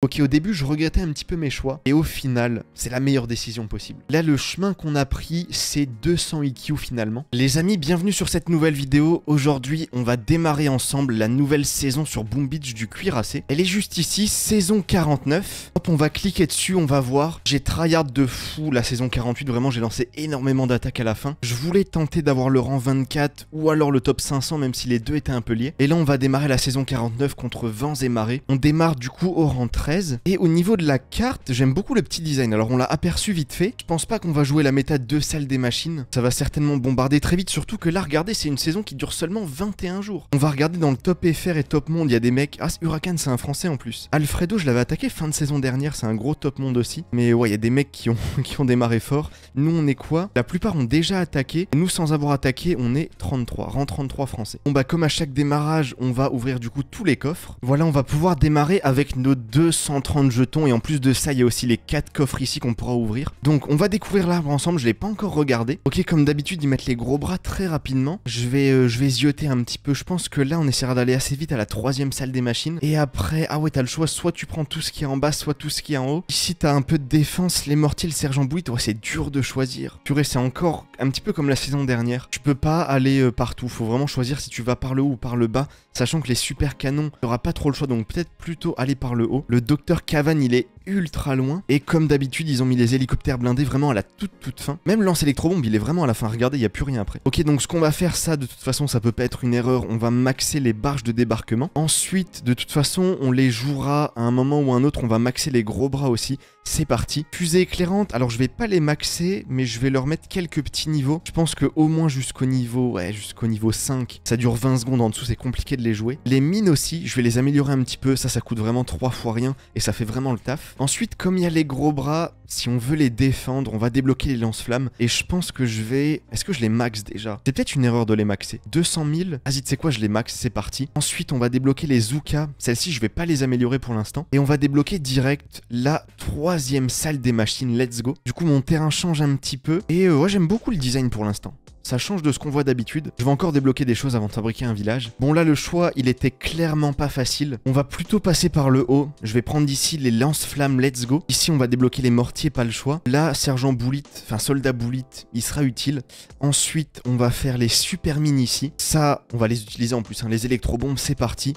Ok, au début, je regrettais un petit peu mes choix, et au final, c'est la meilleure décision possible. Là, le chemin qu'on a pris, c'est 200 IQ finalement. Les amis, bienvenue sur cette nouvelle vidéo. Aujourd'hui, on va démarrer ensemble la nouvelle saison sur Boom Beach du cuirassé. Elle est juste ici, saison 49. Hop, on va cliquer dessus, on va voir. J'ai tryhard de fou la saison 48, vraiment, j'ai lancé énormément d'attaques à la fin. Je voulais tenter d'avoir le rang 24 ou alors le top 500, même si les deux étaient un peu liés. Et là, on va démarrer la saison 49 contre vents et marées. On démarre du coup au rang 13. Et au niveau de la carte, j'aime beaucoup le petit design. Alors on l'a aperçu vite fait. Je pense pas qu'on va jouer la méta de salle des machines. Ça va certainement bombarder très vite, surtout que là, regardez, c'est une saison qui dure seulement 21 jours. On va regarder dans le top FR et top monde, il y a des mecs. Ah, Huracan, c'est un français en plus. Alfredo, je l'avais attaqué fin de saison dernière, c'est un gros top monde aussi. Mais ouais, il y a des mecs qui ont, qui ont démarré fort. Nous, on est quoi La plupart ont déjà attaqué. Nous, sans avoir attaqué, on est 33, rang 33 français. Bon bah, comme à chaque démarrage, on va ouvrir du coup tous les coffres. Voilà, on va pouvoir démarrer avec nos deux 130 jetons et en plus de ça, il y a aussi les quatre coffres ici qu'on pourra ouvrir. Donc on va découvrir l'arbre ensemble, je l'ai pas encore regardé. Ok, comme d'habitude, ils mettent les gros bras très rapidement. Je vais, euh, je vais zioter un petit peu. Je pense que là, on essaiera d'aller assez vite à la troisième salle des machines. Et après, ah ouais, t'as le choix, soit tu prends tout ce qui est en bas, soit tout ce qui est en haut. Ici, t'as un peu de défense, les mortiers, le sergent Bouit. Ouais, c'est dur de choisir. Purée, c'est encore un petit peu comme la saison dernière. Tu peux pas aller euh, partout, faut vraiment choisir si tu vas par le haut ou par le bas, sachant que les super canons, auras pas trop le choix, donc peut-être plutôt aller par le haut. Le docteur Cavan, il est ultra loin. Et comme d'habitude, ils ont mis les hélicoptères blindés vraiment à la toute toute fin. Même lance électro-bombe, il est vraiment à la fin. Regardez, il n'y a plus rien après. Ok, donc ce qu'on va faire, ça, de toute façon, ça peut pas être une erreur. On va maxer les barges de débarquement. Ensuite, de toute façon, on les jouera à un moment ou un autre. On va maxer les gros bras aussi. C'est parti. Fusée éclairante, alors je vais pas les maxer, mais je vais leur mettre quelques petits niveaux. Je pense que au moins jusqu'au niveau, ouais, jusqu'au niveau 5, ça dure 20 secondes en dessous, c'est compliqué de les jouer. Les mines aussi, je vais les améliorer un petit peu, ça, ça coûte vraiment 3 fois rien, et ça fait vraiment le taf. Ensuite, comme il y a les gros bras, si on veut les défendre, on va débloquer les lance-flammes. Et je pense que je vais... Est-ce que je les max déjà C'est peut-être une erreur de les maxer. 200 000 Vas-y, tu sais quoi, je les max, c'est parti. Ensuite, on va débloquer les Zuka. Celles-ci, je vais pas les améliorer pour l'instant. Et on va débloquer direct la troisième salle des machines. Let's go. Du coup, mon terrain change un petit peu. Et euh, ouais, j'aime beaucoup le design pour l'instant. Ça change de ce qu'on voit d'habitude. Je vais encore débloquer des choses avant de fabriquer un village. Bon là, le choix, il était clairement pas facile. On va plutôt passer par le haut. Je vais prendre ici les lance-flammes Let's Go. Ici, on va débloquer les mortiers, pas le choix. Là, sergent Boulit, enfin soldat Boulit, il sera utile. Ensuite, on va faire les super mines ici. Ça, on va les utiliser en plus. Hein. Les électrobombes, c'est parti.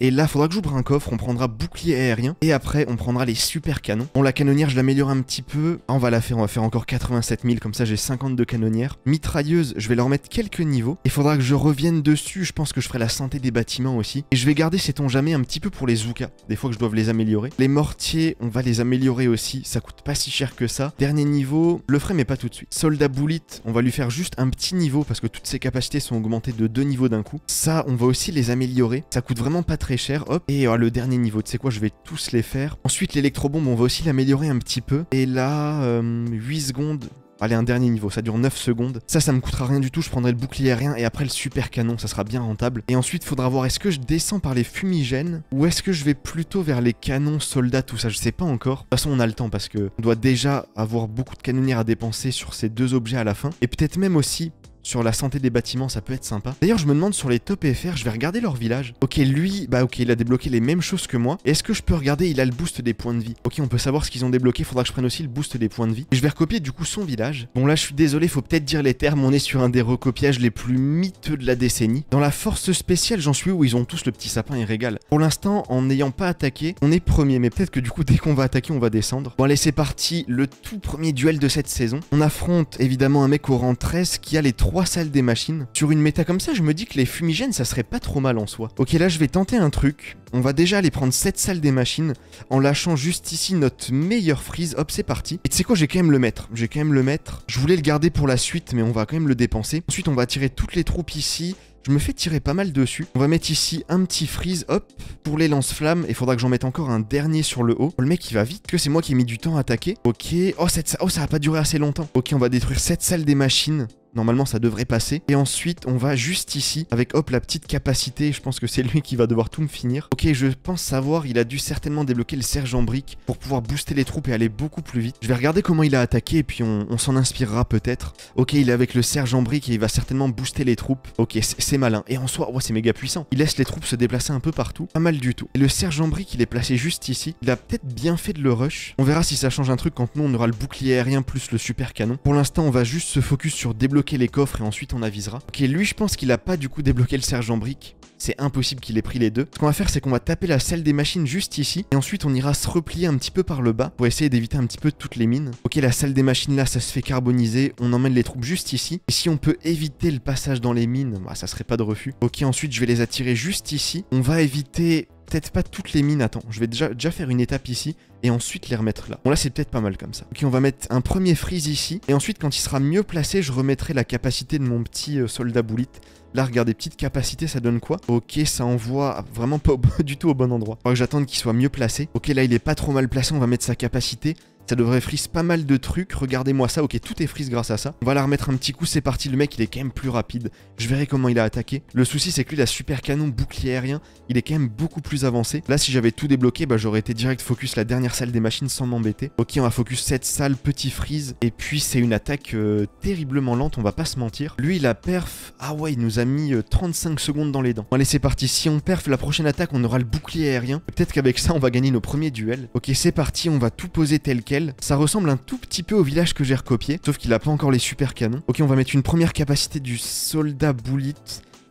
Et là, faudra que j'ouvre un coffre, on prendra bouclier aérien, et après, on prendra les super canons. Bon, la canonnière, je l'améliore un petit peu. Ah, on va la faire, on va faire encore 87 000, comme ça j'ai 52 canonnières. Mitrailleuse, je vais leur mettre quelques niveaux. Il faudra que je revienne dessus, je pense que je ferai la santé des bâtiments aussi. Et je vais garder, ces tons jamais, un petit peu pour les Zoukas, des fois que je dois les améliorer. Les mortiers, on va les améliorer aussi, ça coûte pas si cher que ça. Dernier niveau, le ferai mais pas tout de suite. Soldat Bullet, on va lui faire juste un petit niveau, parce que toutes ses capacités sont augmentées de deux niveaux d'un coup. Ça, on va aussi les améliorer, ça coûte vraiment pas très cher, hop. Et ah, le dernier niveau, tu sais quoi, je vais tous les faire. Ensuite, l'électro-bombe, on va aussi l'améliorer un petit peu. Et là, 8 euh, secondes, Allez, un dernier niveau, ça dure 9 secondes. Ça, ça me coûtera rien du tout, je prendrai le bouclier aérien et après le super canon, ça sera bien rentable. Et ensuite, faudra voir est-ce que je descends par les fumigènes ou est-ce que je vais plutôt vers les canons, soldats, tout ça, je sais pas encore. De toute façon, on a le temps parce que on doit déjà avoir beaucoup de canonnières à dépenser sur ces deux objets à la fin. Et peut-être même aussi sur la santé des bâtiments, ça peut être sympa. D'ailleurs, je me demande sur les top FR, je vais regarder leur village. Ok, lui, bah ok, il a débloqué les mêmes choses que moi. Est-ce que je peux regarder, il a le boost des points de vie. Ok, on peut savoir ce qu'ils ont débloqué, faudra que je prenne aussi le boost des points de vie. je vais recopier du coup son village. Bon là, je suis désolé, faut peut-être dire les termes, on est sur un des recopiages les plus miteux de la décennie. Dans la force spéciale, j'en suis où ils ont tous le petit sapin et régal. Pour l'instant, en n'ayant pas attaqué, on est premier, mais peut-être que du coup, dès qu'on va attaquer, on va descendre. Bon allez, c'est parti, le tout premier duel de cette saison. On affronte évidemment un mec au rang 13 qui a les trois salles des machines. Sur une méta comme ça, je me dis que les fumigènes, ça serait pas trop mal en soi. Ok, là, je vais tenter un truc. On va déjà aller prendre cette salles des machines en lâchant juste ici notre meilleur frise. Hop, c'est parti. Et c'est quoi, j'ai quand même le mettre. J'ai quand même le mettre. Je voulais le garder pour la suite, mais on va quand même le dépenser. Ensuite, on va tirer toutes les troupes ici. Je me fais tirer pas mal dessus. On va mettre ici un petit freeze, hop, pour les lance-flammes. Il faudra que j'en mette encore un dernier sur le haut. le mec, il va vite, que c'est moi qui ai mis du temps à attaquer. Ok, oh, cette... oh ça va pas duré assez longtemps. Ok, on va détruire cette salle des machines. Normalement, ça devrait passer. Et ensuite, on va juste ici avec hop la petite capacité. Je pense que c'est lui qui va devoir tout me finir. Ok, je pense savoir. Il a dû certainement débloquer le sergent brique pour pouvoir booster les troupes et aller beaucoup plus vite. Je vais regarder comment il a attaqué et puis on, s'en inspirera peut-être. Ok, il est avec le sergent brique et il va certainement booster les troupes. Ok, c'est malin. Et en soi, ouais, c'est méga puissant. Il laisse les troupes se déplacer un peu partout. Pas mal du tout. Et le sergent brique, il est placé juste ici. Il a peut-être bien fait de le rush. On verra si ça change un truc quand nous on aura le bouclier aérien plus le super canon. Pour l'instant, on va juste se focus sur débloquer les coffres et ensuite on avisera. Ok, lui, je pense qu'il a pas du coup débloqué le sergent brique. C'est impossible qu'il ait pris les deux. Ce qu'on va faire, c'est qu'on va taper la salle des machines juste ici. Et ensuite, on ira se replier un petit peu par le bas pour essayer d'éviter un petit peu toutes les mines. Ok, la salle des machines là, ça se fait carboniser. On emmène les troupes juste ici. Et si on peut éviter le passage dans les mines, bah, ça serait pas de refus. Ok, ensuite, je vais les attirer juste ici. On va éviter peut-être pas toutes les mines. Attends, je vais déjà, déjà faire une étape ici et ensuite les remettre là. Bon là c'est peut-être pas mal comme ça. Ok, on va mettre un premier freeze ici et ensuite quand il sera mieux placé, je remettrai la capacité de mon petit euh, soldat boulite. Là, regardez, petite capacité, ça donne quoi Ok, ça envoie vraiment pas du tout au bon endroit. Faudra que j'attende qu'il soit mieux placé. Ok, là, il est pas trop mal placé, on va mettre sa capacité. Ça devrait freeze pas mal de trucs, regardez-moi ça, ok, tout est freeze grâce à ça. On va la remettre un petit coup, c'est parti, le mec il est quand même plus rapide. Je verrai comment il a attaqué. Le souci c'est que lui il a super canon, bouclier aérien, il est quand même beaucoup plus avancé. Là si j'avais tout débloqué, bah j'aurais été direct focus la dernière salle des machines sans m'embêter. Ok, on va focus cette salle, petit frise. et puis c'est une attaque euh, terriblement lente, on va pas se mentir. Lui il a perf, ah ouais, il nous a mis 35 euh, secondes dans les dents. Bon, allez c'est parti, si on perf la prochaine attaque, on aura le bouclier aérien. Peut-être qu'avec ça on va gagner nos premiers duels. Ok, c'est parti, on va tout poser tel quel ça ressemble un tout petit peu au village que j'ai recopié, sauf qu'il a pas encore les super canons. Ok, on va mettre une première capacité du soldat bullet.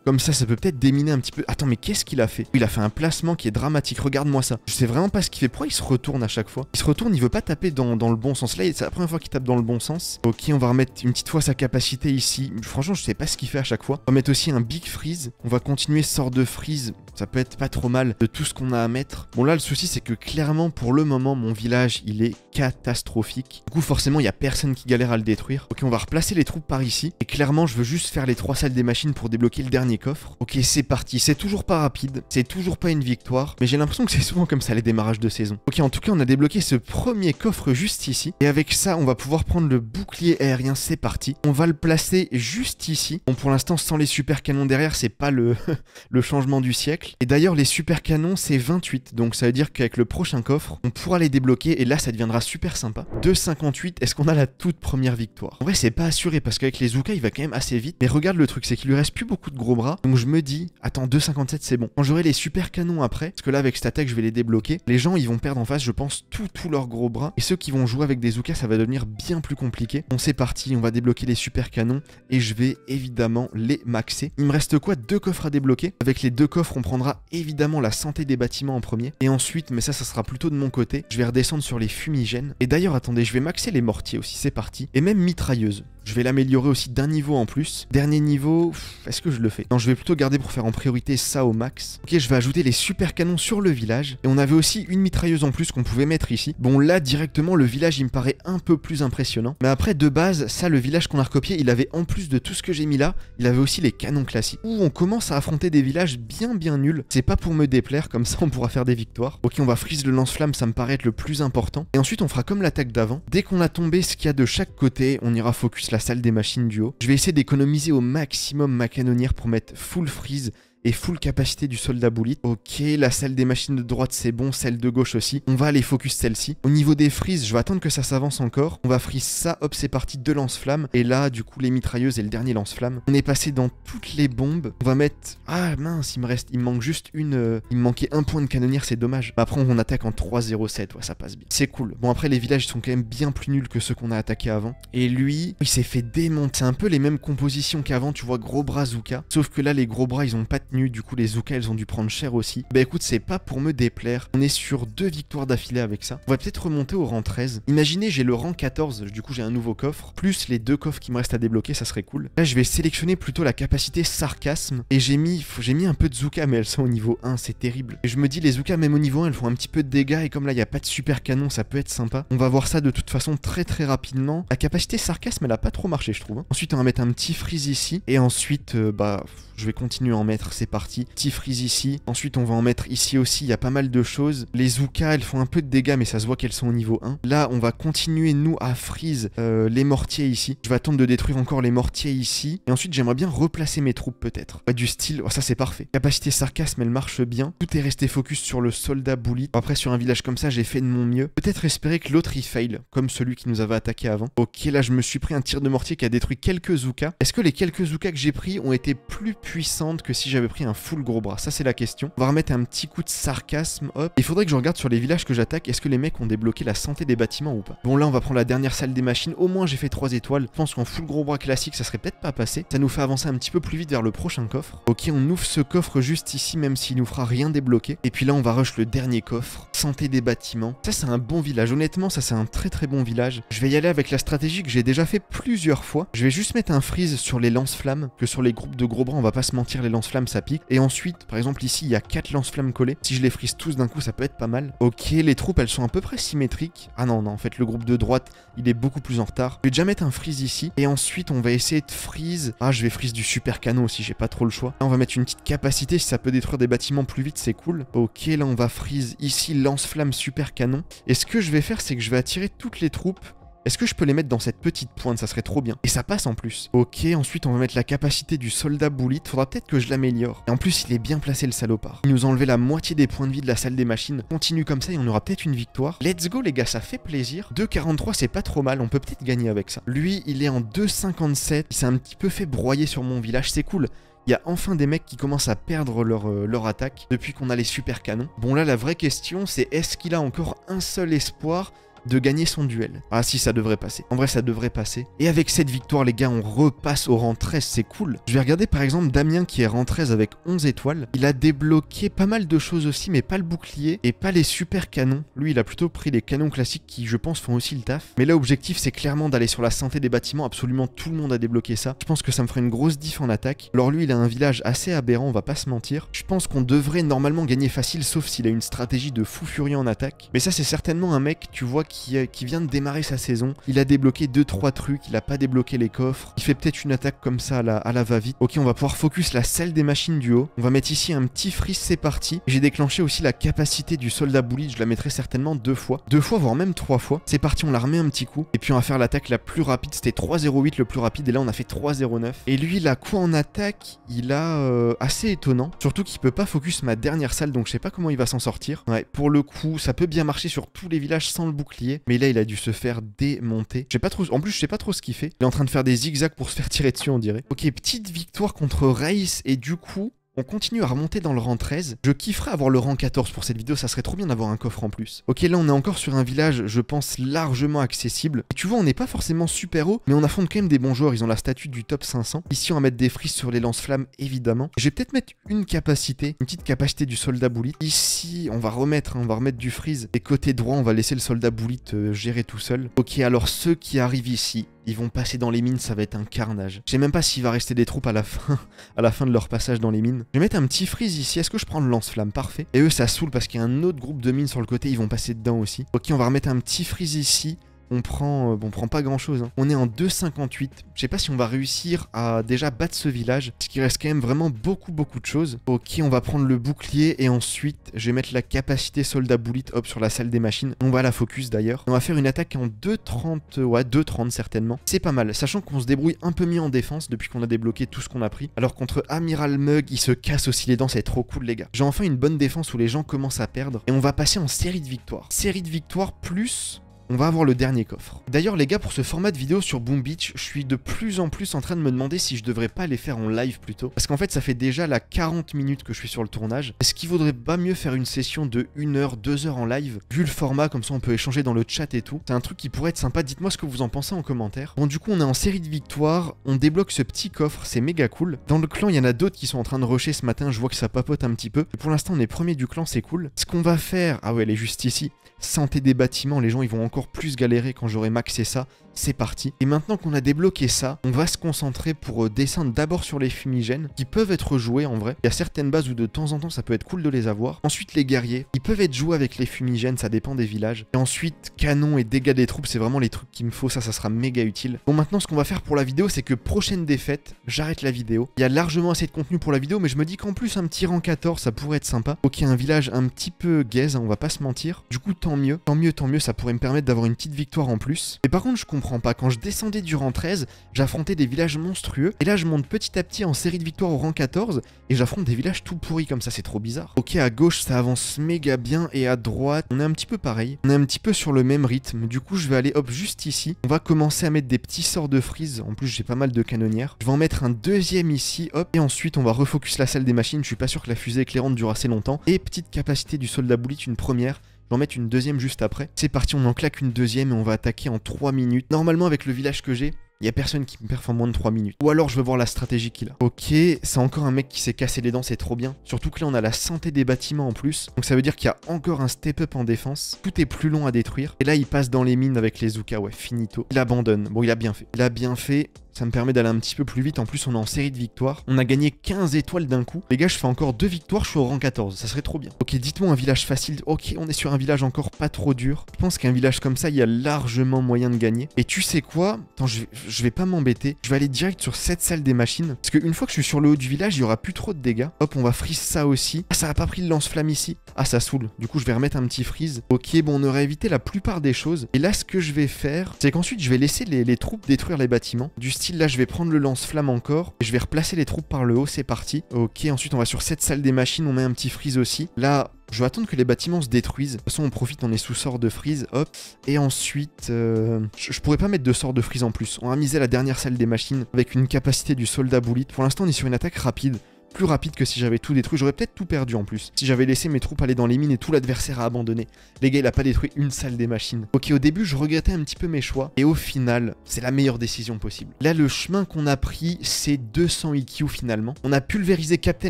Comme ça, ça peut peut-être déminer un petit peu. Attends, mais qu'est-ce qu'il a fait Il a fait un placement qui est dramatique. Regarde-moi ça. Je sais vraiment pas ce qu'il fait. Pourquoi il se retourne à chaque fois Il se retourne, il veut pas taper dans, le bon sens. Là, c'est la première fois qu'il tape dans le bon sens. Ok, on va remettre une petite fois sa capacité ici. Franchement, je sais pas ce qu'il fait à chaque fois. On va mettre aussi un big freeze. On va continuer sort de freeze. Ça peut être pas trop mal de tout ce qu'on a à mettre. Bon, là, le souci, c'est que clairement, pour le moment, mon village, il est catastrophique. Du coup, forcément, il n'y a personne qui galère à le détruire. Ok, on va replacer les troupes par ici. Et clairement, je veux juste faire les trois salles des machines pour débloquer le dernier coffre. Ok, c'est parti. C'est toujours pas rapide. C'est toujours pas une victoire. Mais j'ai l'impression que c'est souvent comme ça les démarrages de saison. Ok, en tout cas, on a débloqué ce premier coffre juste ici. Et avec ça, on va pouvoir prendre le bouclier aérien. C'est parti. On va le placer juste ici. Bon, pour l'instant, sans les super canons derrière, c'est pas le, le changement du siècle. Et d'ailleurs, les super canons, c'est 28. Donc ça veut dire qu'avec le prochain coffre, on pourra les débloquer. Et là, ça deviendra super sympa. 2,58. Est-ce qu'on a la toute première victoire En vrai, c'est pas assuré parce qu'avec les Zuka, il va quand même assez vite. Mais regarde le truc, c'est qu'il lui reste plus beaucoup de gros bras. Donc je me dis, attends, 2,57 c'est bon. Quand j'aurai les super canons après, parce que là avec attaque je vais les débloquer, les gens ils vont perdre en face, je pense, tout, tout leur gros bras. Et ceux qui vont jouer avec des Zoukas ça va devenir bien plus compliqué. On c'est parti, on va débloquer les super canons et je vais évidemment les maxer. Il me reste quoi Deux coffres à débloquer. Avec les deux coffres, on prendra évidemment la santé des bâtiments en premier. Et ensuite, mais ça, ça sera plutôt de mon côté, je vais redescendre sur les fumigènes. Et d'ailleurs, attendez, je vais maxer les mortiers aussi, c'est parti. Et même mitrailleuse. Je vais l'améliorer aussi d'un niveau en plus. Dernier niveau, est-ce que je le fais Non, je vais plutôt garder pour faire en priorité ça au max. Ok, je vais ajouter les super canons sur le village. Et on avait aussi une mitrailleuse en plus qu'on pouvait mettre ici. Bon, là, directement, le village, il me paraît un peu plus impressionnant. Mais après, de base, ça, le village qu'on a recopié, il avait en plus de tout ce que j'ai mis là, il avait aussi les canons classiques. Où on commence à affronter des villages bien bien nuls. C'est pas pour me déplaire, comme ça on pourra faire des victoires. Ok, on va freeze le lance-flamme, ça me paraît être le plus important. Et ensuite, on fera comme l'attaque d'avant. Dès qu'on a tombé ce qu'il y a de chaque côté, on ira focus la salle des machines du haut. Je vais essayer d'économiser au maximum ma canonnière pour mettre full freeze et full capacité du soldat bullet. Ok, la salle des machines de droite c'est bon, celle de gauche aussi. On va aller focus celle-ci. Au niveau des frises, je vais attendre que ça s'avance encore. On va freeze ça, hop c'est parti, deux lance-flammes. Et là, du coup, les mitrailleuses et le dernier lance-flamme. On est passé dans toutes les bombes. On va mettre... Ah mince, il me reste... Il me manque juste une... Euh, il me manquait un point de canonnière, c'est dommage. Bah, après, on attaque en 3-0-7, ouais, ça passe bien. C'est cool. Bon, après, les villages sont quand même bien plus nuls que ceux qu'on a attaqué avant. Et lui, il s'est fait démonter. un peu les mêmes compositions qu'avant, tu vois, gros bras Zuka. Sauf que là, les gros bras, ils ont pas de du coup les Zuka elles ont dû prendre cher aussi. Bah écoute, c'est pas pour me déplaire, on est sur deux victoires d'affilée avec ça. On va peut-être remonter au rang 13. Imaginez, j'ai le rang 14, du coup j'ai un nouveau coffre, plus les deux coffres qui me restent à débloquer, ça serait cool. Là, je vais sélectionner plutôt la capacité sarcasme, et j'ai mis, j'ai mis un peu de Zuka, mais elles sont au niveau 1, c'est terrible. Et je me dis, les Zuka, même au niveau 1, elles font un petit peu de dégâts, et comme là, il n'y a pas de super canon, ça peut être sympa. On va voir ça de toute façon très très rapidement. La capacité sarcasme, elle a pas trop marché, je trouve. Hein. Ensuite, on va mettre un petit freeze ici, et ensuite, euh, bah... Je vais continuer à en mettre, c'est parti. freeze ici. Ensuite, on va en mettre ici aussi. Il y a pas mal de choses. Les Zuka, elles font un peu de dégâts, mais ça se voit qu'elles sont au niveau 1. Là, on va continuer, nous, à freeze euh, les mortiers ici. Je vais attendre de détruire encore les mortiers ici. Et ensuite, j'aimerais bien replacer mes troupes, peut-être. Ouais, du style. Oh, ça, c'est parfait. Capacité sarcasme, elle marche bien. Tout est resté focus sur le soldat bully. Après, sur un village comme ça, j'ai fait de mon mieux. Peut-être espérer que l'autre, il fail, comme celui qui nous avait attaqué avant. Ok, là, je me suis pris un tir de mortier qui a détruit quelques Zuka. Est-ce que les quelques Zuka que j'ai pris ont été plus puissante que si j'avais pris un full gros bras Ça, c'est la question. On va remettre un petit coup de sarcasme, hop. Il faudrait que je regarde sur les villages que j'attaque, est-ce que les mecs ont débloqué la santé des bâtiments ou pas Bon, là, on va prendre la dernière salle des machines. Au moins, j'ai fait 3 étoiles. Je pense qu'en full gros bras classique, ça serait peut-être pas passé. Ça nous fait avancer un petit peu plus vite vers le prochain coffre. Ok, on ouvre ce coffre juste ici, même s'il nous fera rien débloquer. Et puis là, on va rush le dernier coffre. Santé des bâtiments. Ça, c'est un bon village. Honnêtement, ça, c'est un très très bon village. Je vais y aller avec la stratégie que j'ai déjà fait plusieurs fois. Je vais juste mettre un freeze sur les lance-flammes, que sur les groupes de gros bras, on va pas se mentir, les lance-flammes ça pique. Et ensuite, par exemple ici, il y a 4 lance-flammes collées, Si je les frise tous d'un coup, ça peut être pas mal. Ok, les troupes elles sont à peu près symétriques. Ah non, non, en fait, le groupe de droite, il est beaucoup plus en retard. Je vais déjà mettre un freeze ici. Et ensuite, on va essayer de freeze. Ah, je vais freeze du super canon aussi, j'ai pas trop le choix. Là, on va mettre une petite capacité. Si ça peut détruire des bâtiments plus vite, c'est cool. Ok, là, on va freeze ici lance flammes super canon. Et ce que je vais faire, c'est que je vais attirer toutes les troupes est-ce que je peux les mettre dans cette petite pointe Ça serait trop bien. Et ça passe en plus. Ok, ensuite on va mettre la capacité du soldat bullet. Faudra peut-être que je l'améliore. Et en plus, il est bien placé le salopard. Il nous enlevait la moitié des points de vie de la salle des machines. Continue comme ça et on aura peut-être une victoire. Let's go les gars, ça fait plaisir. 2,43 c'est pas trop mal, on peut peut-être gagner avec ça. Lui, il est en 2,57. Il s'est un petit peu fait broyer sur mon village, c'est cool. Il y a enfin des mecs qui commencent à perdre leur, euh, leur attaque depuis qu'on a les super canons. Bon là la vraie question c'est est-ce qu'il a encore un seul espoir de gagner son duel. Ah si, ça devrait passer. En vrai, ça devrait passer. Et avec cette victoire, les gars, on repasse au rang 13, c'est cool. Je vais regarder par exemple Damien qui est rang 13 avec 11 étoiles. Il a débloqué pas mal de choses aussi, mais pas le bouclier et pas les super canons. Lui, il a plutôt pris les canons classiques qui, je pense, font aussi le taf. Mais là, l'objectif, c'est clairement d'aller sur la santé des bâtiments. Absolument tout le monde a débloqué ça. Je pense que ça me ferait une grosse diff en attaque. Alors lui, il a un village assez aberrant, on va pas se mentir. Je pense qu'on devrait normalement gagner facile, sauf s'il a une stratégie de fou furieux en attaque. Mais ça, c'est certainement un mec, tu vois, euh, qui, vient de démarrer sa saison. Il a débloqué 2-3 trucs, il a pas débloqué les coffres. Il fait peut-être une attaque comme ça à la, va-vite. Ok, on va pouvoir focus la salle des machines du haut. On va mettre ici un petit freeze, c'est parti. J'ai déclenché aussi la capacité du soldat bully, je la mettrai certainement deux fois. Deux fois, voire même trois fois. C'est parti, on la remet un petit coup. Et puis on va faire l'attaque la plus rapide, c'était 3 0 le plus rapide, et là on a fait 3 0 Et lui, il a quoi en attaque Il a euh, assez étonnant. Surtout qu'il peut pas focus ma dernière salle, donc je sais pas comment il va s'en sortir. Ouais, pour le coup, ça peut bien marcher sur tous les villages sans le bouclier. Mais là, il a dû se faire démonter. pas trop. En plus, je sais pas trop ce qu'il fait. Il est en train de faire des zigzags pour se faire tirer dessus, on dirait. Ok, petite victoire contre Reis. Et du coup, on continue à remonter dans le rang 13. Je kifferais avoir le rang 14 pour cette vidéo, ça serait trop bien d'avoir un coffre en plus. Ok, là on est encore sur un village, je pense, largement accessible. Et tu vois, on n'est pas forcément super haut, mais on affronte quand même des bons joueurs, ils ont la statue du top 500. Ici, on va mettre des frises sur les lance-flammes, évidemment. Je vais peut-être mettre une capacité, une petite capacité du soldat bullet. Ici, on va remettre, hein, on va remettre du freeze. Et côté droit, on va laisser le soldat bully te euh, gérer tout seul. Ok, alors ceux qui arrivent ici, ils vont passer dans les mines, ça va être un carnage. Je sais même pas s'il va rester des troupes à la fin, à la fin de leur passage dans les mines. Je vais mettre un petit freeze ici. Est-ce que je prends le lance-flamme Parfait. Et eux, ça saoule parce qu'il y a un autre groupe de mines sur le côté, ils vont passer dedans aussi. Ok, on va remettre un petit freeze ici on prend, euh, prend pas grand chose. Hein. On est en 2,58. Je sais pas si on va réussir à déjà battre ce village, Ce qui reste quand même vraiment beaucoup, beaucoup de choses. Ok, on va prendre le bouclier et ensuite, je vais mettre la capacité soldat bullet, hop, sur la salle des machines. On va la focus d'ailleurs. On va faire une attaque en 2,30, euh, ouais, 2,30 certainement. C'est pas mal, sachant qu'on se débrouille un peu mieux en défense depuis qu'on a débloqué tout ce qu'on a pris. Alors contre Amiral Mug, il se casse aussi les dents, c'est trop cool les gars. J'ai enfin une bonne défense où les gens commencent à perdre et on va passer en série de victoires. Série de victoires plus on va avoir le dernier coffre. D'ailleurs les gars, pour ce format de vidéo sur Boom Beach, je suis de plus en plus en train de me demander si je devrais pas les faire en live plutôt. Parce qu'en fait ça fait déjà la 40 minutes que je suis sur le tournage. Est-ce qu'il vaudrait pas mieux faire une session de 1 heure, 2 heures en live Vu le format, comme ça on peut échanger dans le chat et tout. C'est un truc qui pourrait être sympa, dites-moi ce que vous en pensez en commentaire. Bon du coup on est en série de victoires, on débloque ce petit coffre, c'est méga cool. Dans le clan il y en a d'autres qui sont en train de rusher ce matin, je vois que ça papote un petit peu. Et pour l'instant on est premier du clan, c'est cool. Ce qu'on va faire, ah ouais elle est juste ici, santé des bâtiments, les gens ils vont encore plus galérer quand j'aurai maxé ça c'est parti. Et maintenant qu'on a débloqué ça, on va se concentrer pour euh, descendre d'abord sur les fumigènes, qui peuvent être joués en vrai. Il y a certaines bases où de temps en temps ça peut être cool de les avoir. Ensuite les guerriers, ils peuvent être joués avec les fumigènes, ça dépend des villages. Et ensuite canon et dégâts des troupes, c'est vraiment les trucs qu'il me faut, ça, ça sera méga utile. Bon maintenant ce qu'on va faire pour la vidéo, c'est que prochaine défaite, j'arrête la vidéo. Il y a largement assez de contenu pour la vidéo, mais je me dis qu'en plus un petit rang 14, ça pourrait être sympa. Ok, un village un petit peu gaze, on va pas se mentir. Du coup tant mieux, tant mieux, tant mieux, ça pourrait me permettre d'avoir une petite victoire en plus. Et par contre je comprends pas, quand je descendais du rang 13, j'affrontais des villages monstrueux, et là je monte petit à petit en série de victoires au rang 14, et j'affronte des villages tout pourris comme ça, c'est trop bizarre. Ok, à gauche ça avance méga bien, et à droite, on est un petit peu pareil, on est un petit peu sur le même rythme, du coup je vais aller hop juste ici, on va commencer à mettre des petits sorts de frise, en plus j'ai pas mal de canonnières, je vais en mettre un deuxième ici, hop, et ensuite on va refocus la salle des machines, je suis pas sûr que la fusée éclairante dure assez longtemps, et petite capacité du soldat boulit une première, J'en mets une deuxième juste après. C'est parti, on en claque une deuxième et on va attaquer en 3 minutes. Normalement, avec le village que j'ai, il n'y a personne qui me performe moins de 3 minutes. Ou alors je veux voir la stratégie qu'il a. Ok, c'est encore un mec qui s'est cassé les dents, c'est trop bien. Surtout que là on a la santé des bâtiments en plus. Donc ça veut dire qu'il y a encore un step-up en défense. Tout est plus long à détruire. Et là il passe dans les mines avec les Zuka, ouais, finito. Il abandonne. Bon, il a bien fait. Il a bien fait. Ça me permet d'aller un petit peu plus vite. En plus, on est en série de victoires. On a gagné 15 étoiles d'un coup. Les gars, je fais encore deux victoires. Je suis au rang 14. Ça serait trop bien. Ok, dites-moi un village facile. Ok, on est sur un village encore pas trop dur. Je pense qu'un village comme ça, il y a largement moyen de gagner. Et tu sais quoi Attends, je vais, pas m'embêter. Je vais aller direct sur cette salle des machines. Parce qu'une fois que je suis sur le haut du village, il y aura plus trop de dégâts. Hop, on va freeze ça aussi. Ah, ça a pas pris le lance-flamme ici. Ah, ça saoule. Du coup, je vais remettre un petit freeze. Ok, bon, on aurait évité la plupart des choses. Et là, ce que je vais faire, c'est qu'ensuite, je vais laisser les, troupes détruire les bâtiments. Du là je vais prendre le lance flamme encore et je vais replacer les troupes par le haut c'est parti ok ensuite on va sur cette salle des machines on met un petit freeze aussi là je vais attendre que les bâtiments se détruisent. De toute façon, on profite, on est sous sort de freeze, hop. Et ensuite, euh, je, pourrais pas mettre de sort de freeze en plus. On va miser la dernière salle des machines avec une capacité du soldat bullet. Pour l'instant, on est sur une attaque rapide plus rapide que si j'avais tout détruit. J'aurais peut-être tout perdu en plus. Si j'avais laissé mes troupes aller dans les mines et tout l'adversaire a abandonné. Les gars, il a pas détruit une salle des machines. Ok, au début, je regrettais un petit peu mes choix. Et au final, c'est la meilleure décision possible. Là, le chemin qu'on a pris, c'est 200 IQ finalement. On a pulvérisé Captain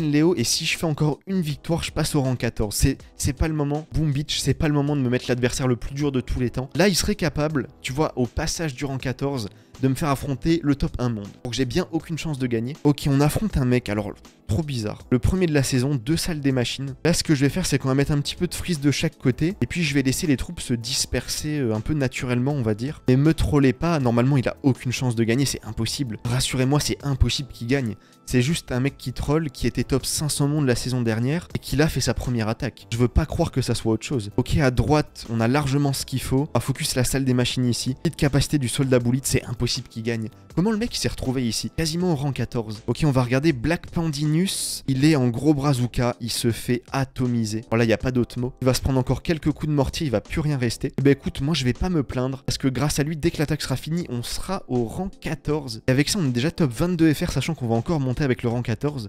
Leo et si je fais encore une victoire, je passe au rang 14. C'est pas le moment. Boom Beach, c'est pas le moment de me mettre l'adversaire le plus dur de tous les temps. Là, il serait capable, tu vois, au passage du rang 14, de me faire affronter le top 1 monde. Donc j'ai bien aucune chance de gagner. Ok, on affronte un mec. Alors, trop bizarre. Le premier de la saison, deux salles des machines. Là, ce que je vais faire, c'est qu'on va mettre un petit peu de frise de chaque côté, et puis je vais laisser les troupes se disperser euh, un peu naturellement, on va dire. Mais me trollez pas, normalement, il a aucune chance de gagner, c'est impossible. Rassurez-moi, c'est impossible qu'il gagne. C'est juste un mec qui troll, qui était top 500 monde la saison dernière, et qui l'a fait sa première attaque. Je veux pas croire que ça soit autre chose. Ok, à droite, on a largement ce qu'il faut. À ah, focus la salle des machines ici. Petite capacité du soldat boulite, c'est impossible qu'il gagne. Comment le mec s'est retrouvé ici Quasiment au rang 14. Ok, on va regarder Black Pandini il est en gros brazuka, il se fait atomiser. Voilà, là, il n'y a pas d'autre mot. Il va se prendre encore quelques coups de mortier, il va plus rien rester. Eh ben bah écoute, moi je vais pas me plaindre, parce que grâce à lui, dès que l'attaque sera finie, on sera au rang 14. Et avec ça, on est déjà top 22 FR, sachant qu'on va encore monter avec le rang 14.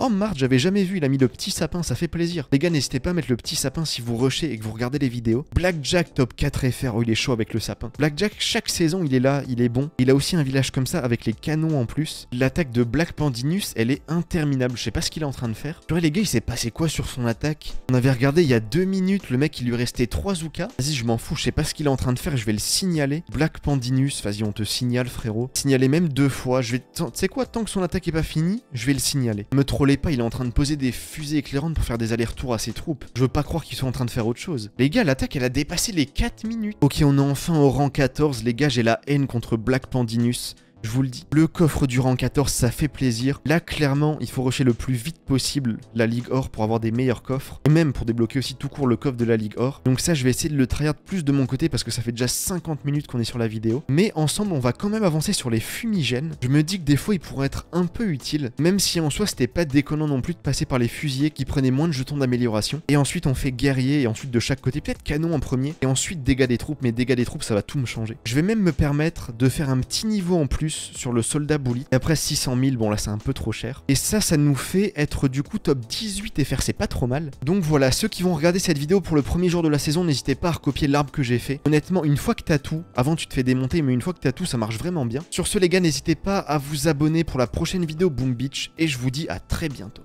Oh Marthe, j'avais jamais vu, il a mis le petit sapin, ça fait plaisir. Les gars, n'hésitez pas à mettre le petit sapin si vous rushez et que vous regardez les vidéos. Blackjack top 4 FR, oh il est chaud avec le sapin. Blackjack, chaque saison, il est là, il est bon. Il a aussi un village comme ça avec les canons en plus. L'attaque de Black Pandinus, elle est interminable, je sais pas ce qu'il est en train de faire. Purée les gars, il s'est passé quoi sur son attaque On avait regardé il y a deux minutes, le mec il lui restait 3 zoukas. Vas-y, je m'en fous, je sais pas ce qu'il est en train de faire, je vais le signaler. Black Pandinus, vas-y, on te signale frérot. Signaler même deux fois, je vais... Tu sais quoi, tant que son attaque est pas finie, je vais le signaler. Me troll pas, il est en train de poser des fusées éclairantes pour faire des allers-retours à ses troupes. Je veux pas croire qu'ils sont en train de faire autre chose. Les gars, l'attaque, elle a dépassé les 4 minutes. Ok, on est enfin au rang 14, les gars, j'ai la haine contre Black Pandinus. Je vous le dis, le coffre du rang 14, ça fait plaisir. Là, clairement, il faut rusher le plus vite possible la Ligue Or pour avoir des meilleurs coffres. Et même pour débloquer aussi tout court le coffre de la Ligue Or. Donc ça, je vais essayer de le tryhard plus de mon côté parce que ça fait déjà 50 minutes qu'on est sur la vidéo. Mais ensemble, on va quand même avancer sur les fumigènes. Je me dis que des fois, ils pourraient être un peu utiles. Même si en soi, c'était pas déconnant non plus de passer par les fusillés qui prenaient moins de jetons d'amélioration. Et ensuite, on fait guerrier et ensuite de chaque côté, peut-être canon en premier. Et ensuite, dégâts des troupes. Mais dégâts des troupes, ça va tout me changer. Je vais même me permettre de faire un petit niveau en plus sur le soldat bully. Après 600 000, bon là c'est un peu trop cher. Et ça, ça nous fait être du coup top 18 et faire c'est pas trop mal. Donc voilà, ceux qui vont regarder cette vidéo pour le premier jour de la saison, n'hésitez pas à recopier l'arbre que j'ai fait. Honnêtement, une fois que t'as tout, avant tu te fais démonter, mais une fois que t'as tout, ça marche vraiment bien. Sur ce les gars, n'hésitez pas à vous abonner pour la prochaine vidéo Boom Beach, et je vous dis à très bientôt.